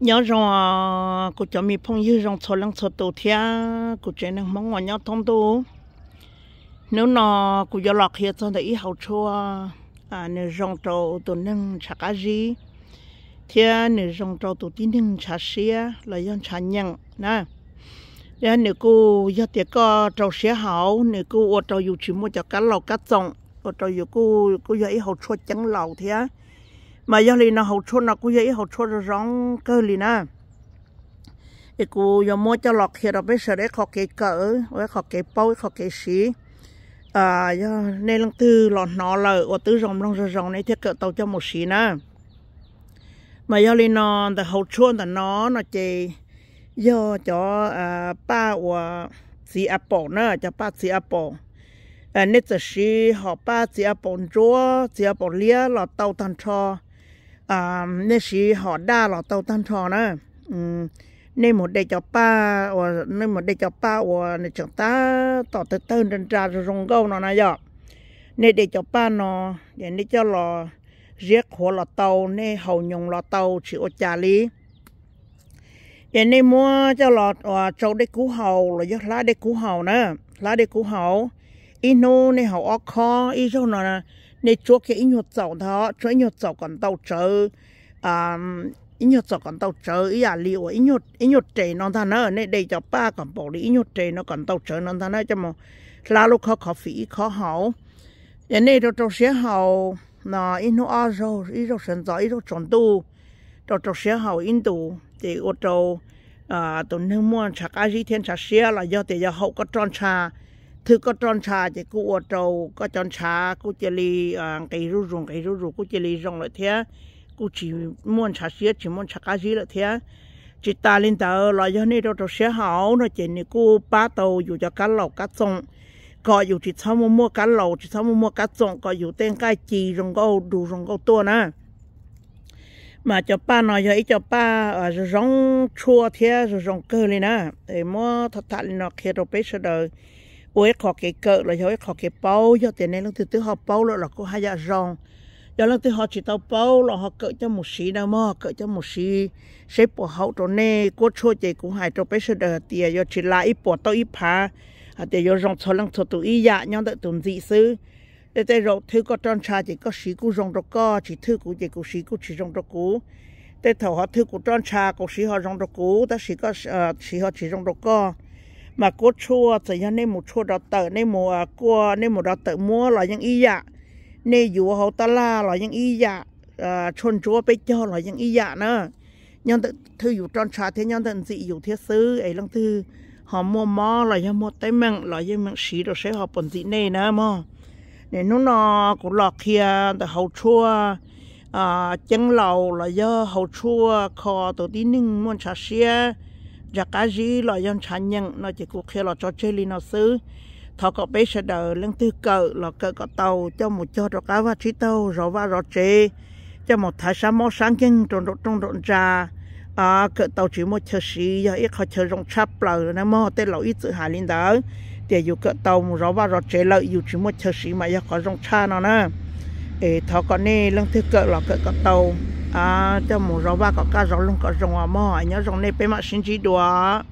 nhớ rằng à cô cho mi phong như rằng cho lần cho tổ thia cô trẻ năng mong ngoài nhau thông tu nếu nó cô giờ lọt hiện trong đấy hậu cho à nếu rằng cho tổ năng chả cái gì thì nếu rằng cho tổ tin năng chả xia là dân chả nhận nè nếu nếu cô giờ tiệc có trâu xia hậu nếu cô ở trâu dù chỉ mua cho cá lẩu cá rồng ở trâu dù cô cô giờ ấy hậu chua trắng lẩu thia mà giờ lì nó học chôn nó cũng vậy học chôn rồi rong cơ lì na, thì cô giờ mua cho lọt thì nó bây giờ đấy khó cái cỡ với khó cái bao khó cái xí à giờ nên lần tư lọt nó là ở tư rong rong rong rồng này thiết cỡ tàu cho một xí na, mà giờ lì nó từ hậu chôn từ nó nó chỉ giờ cho à ba và xí apple nữa cho ba xí apple à nết giờ xí họ ba xí apple chúa xí apple lia là tàu thằng cho à nên sĩ họ đa lọ tàu tan trò nữa nên một đề cho pa và nên một đề cho pa và nên chúng ta tỏ tự tên trên trà rồi rong gâu nó này giờ dạ. nên để cho pa nó vậy nên cho lò riết hồ lò tàu nên hầu nhung lò tàu chỉ ở trà lý vậy nên mua cho lò trâu để cứu hầu rồi giấc lá để cứu hầu nữa lá để cứu hầu ino này hậu ở khó ý cho nó này chúa cái in nhột dầu đó chúa nhột dầu còn đau chờ à in nhột dầu còn đau chờ ý à liệu in nhột in nhột trẻ nó thằng nó này đây cho ba còn bỏ đi in nhột trẻ nó còn đau chờ nó thằng nó cho mà là lúc khó khó phí khó hậu vậy dạ, này rồi trong xe hậu nó in nó ở rồi ý rồi sinh giỏi ý rồi chọn tu rồi trong xe hậu in tu thì ô tô à ờ, tụi nước mua chả cái gì thiên chả xe là do thì do hậu có tròn trà thứ có tròn trà thì cú ở trâu, có tròn trà cú chơi li à, cái rú rùng cái rú rùng cú chơi li rong lại thế cú chỉ muốn trà xía chỉ muốn trà cá gì lại thế chỉ ta lên tờ lại cho này đâu xía hảo nó chỉ này, cú ba tàu dù cho cá lẩu cá trống, có dù chỉ sao mua mua cá lẩu chỉ sao mua mua cá trống, có dù tên cái chỉ rong câu đủ rong câu tua nè mà cho ba nói cho ý cho ba rong chua thế rong cơ lên nè để mua thật thật nó kia đâu biết sao đời ôi khó cái cỡ là do khó cái bao do tiền này lúc từ từ họ bao là là có hai dạ rong do lúc thứ họ chỉ tao bao là họ cỡ cho một xí nào mà cỡ cho một xí xếp bỏ hậu chỗ này có chua chị cũng hại cho bây giờ đờ tiền do chỉ lại ít bỏ tao ít phá à tiền do rong cho lần cho tụi ý dạ nhau đợi tụi dị sư để tới rồi thứ có tròn trà chỉ có xí cú rong đó co chỉ thứ cú chỉ cú xí cú chỉ rong đó cú để thầu họ thứ cú tròn trà cú xí họ rong đó cú ta xí có ờ, xí họ chỉ rong đó co mà cô chua thì cho nên một chua đào tờ nên một à, cô, nên một đào tờ mua là những y dạ nên dù hậu ta la là những y dạ à, chôn chúa bây cho là những y dạ nữa nhân tự thư dù tròn trà thế nhân tự dị dù thiết sứ ấy lăng thư họ mua mò là do mua tay măng là do măng xí đồ sẽ họ bận dị này nữa mò nên nó nó cũng lọt kia từ hậu chua à chân lầu là do hậu chua kho tổ tí nưng muốn trà xia giá cá gì là dân chăn nhân nó chỉ cuộc khi là cho chơi li nó xứ thọ có bé sẽ đợi lên tư cờ là cờ có tàu cho một cho rồi cá và trí tàu rồi và rồi chế cho một thái sáng mó sáng chân trong độ trong độ trà à cờ tàu chỉ một chờ sĩ giờ ít họ chờ rong chắp lờ nó mò tên lẩu ít tự hại lên đó để dù cỡ tàu rồi và rồi chế lợi dù chỉ một chờ sĩ mà giờ có rộng cha nó nè thọ có nè lên tư cờ là cờ có tàu à cho mù rau ba có cá rau luôn có rau à, mà nhớ rau này phải mà xin chỉ đùa